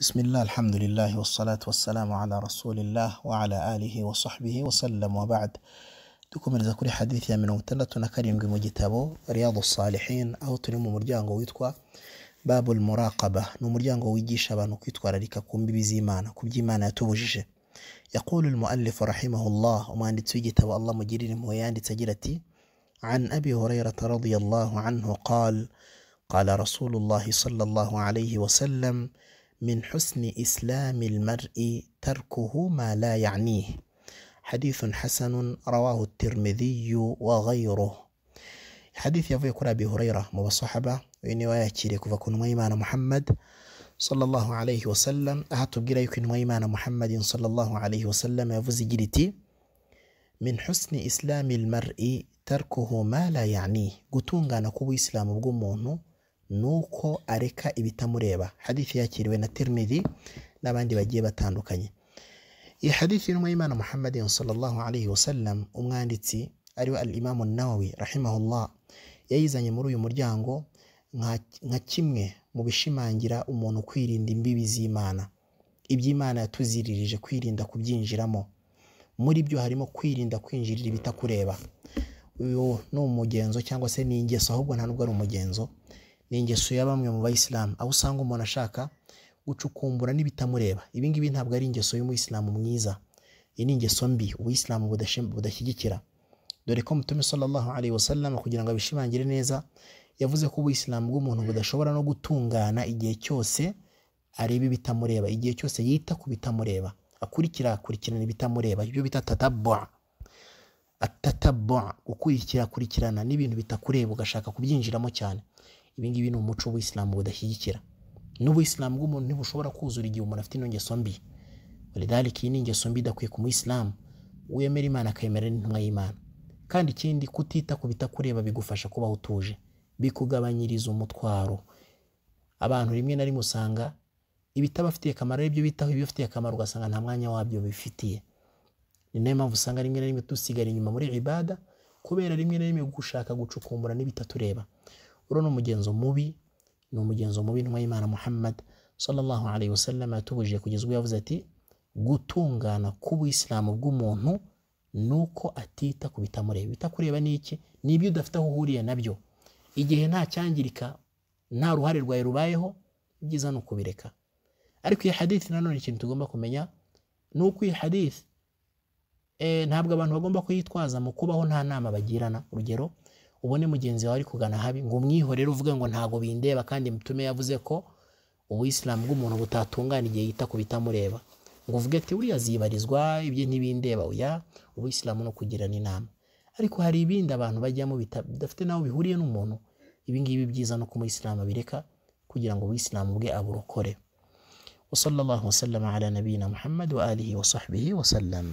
بسم الله الحمد لله والصلاة والسلام على رسول الله وعلى آله وصحبه وسلم وبعد دكم الزكري حديث يا من وتنا تنكرم بمجتبه رياض الصالحين أو تنم مرجان ويتكوى باب المراقبة نمرجان ويجي شبان ويتكوى لك كم بزيمان كم جيمان توجه يقول المؤلف رحمه الله وما نتسجت والله مجرين مويان تسجلتي عن أبي هريرة رضي الله عنه قال قال رسول الله صلى الله عليه وسلم من حسن إسلام المرء تركه ما لا يعنيه حديث حسن رواه الترمذي وغيره حديث يفوي كرة أبي هريرة وصحبة وإني ويأتي فكون ميمان محمد صلى الله عليه وسلم أهتب قريك ميمان محمد صلى الله عليه وسلم يفوز جلتي من حسن إسلام المرء تركه ما لا يعنيه قتونغا نكو إسلام بقومونه ni uko areka ibitamureba hadithi yakiriwe na tirimidi n'abandi bagiye batandukanye iyi hadithi y'intumwa y'imana muhammadi sallallahu alayhi wasallam umwanditsi ariwe imamu nawawi rahimahullah yayizanye muri uyu muryango nka kimwe mu bishimangira umuntu kwirinda imbibi z'imana iby'imana yatuziririje kwirinda kubyinjiramo muri byo harimo kwirinda kwinjirira ibitakureba uyu ni umugenzo cyangwa se ni ingeso ahubwo nta nubwo ari umugenzo ni ingeso ya bamwe mu bayisilamu aho usanga umuntu ashaka gucukumbura n'ibitamureba ibi ngibi ntabwo ari ingeso y'umuyisilamu mwiza iyi ni ingeso mbi ubuyisilamu budashyigikira dore ko mutume sallallahu alaihi wasallam kugira ngo abishimangire neza yavuze ko ubuyisilamu bw'umuntu budashobora no gutungana igihe cyose areba ibitamureba igihe cyose yita ku bitamureba akurikira akurikirana ibitamureba ibyo bita tatabwa atatabwa gukurikira akurikirana n'ibintu bitakureba ugashaka kubyinjiramo cyane ibi ngibi ni umuco w'isilamu budashyigikira n'ubuyisilamu bw'umuntu ntibushobora kuzura igihe umuntu afite ino mbi walidhalika iyi ni ingeso mbi idakwiye ku muyisilamu wemera imana akemera n'intumwa y'imana kandi ikindi kutita ku bitakureba bigufasha kubaho utuje bikugabanyiriza umutwaro abantu rimwe na rimwe usanga ibitabafitiye akamaro aribyo bitaho ibibafitiye akamaro ugasanga nta mwanya wabyo bifitiye ni nayo mpamvu usanga rimwe na rimwe dusigara inyuma muri ibada kubera rimwe na rimwe gushaka gucukumbura n'ibitatureba uriya ni umugenzo mubi ni umugenzo mubi intumwa y'imana muhammad sallallahu alayhi wasallam yatubujije kugeza ubwo yavuze ati gutungana k'ubuyisilamu bw'umuntu ni uko atita ku bitamureba bitakureba ni iki ni ibyo udafite aho uhuriye nabyo igihe nta cyangirika nta ruhare rwawe rubayeho ibyiza ni ukubireka ariko iyi hadithi nanone ikintu tugomba kumenya ni uko iyi hadithi eh, ntabwo abantu bagomba kuyitwaza mu kubaho nta nama bagirana urugero ubone mugenzi wawe ari kugana habi ngo umwihorere uvuge ngo ntabwo bindeba kandi mutume yavuze ko ubuyisilamu bw'umuntu butatungana igihe yita ku bitamureba ngo uvuge ati uriya zibarizwa ibye ntibindeba oya ubuyisilamu no kugirana inama ariko hari ibindi abantu bajyamo bidafite n'aho bihuriye n'umuntu ibi ngibi byiza no kumuyisilamu bireka kugira ngo ubuyisilamu bwe aburokore وصلى الله وسلم على نبينا محمد وآله وصحبه وسلم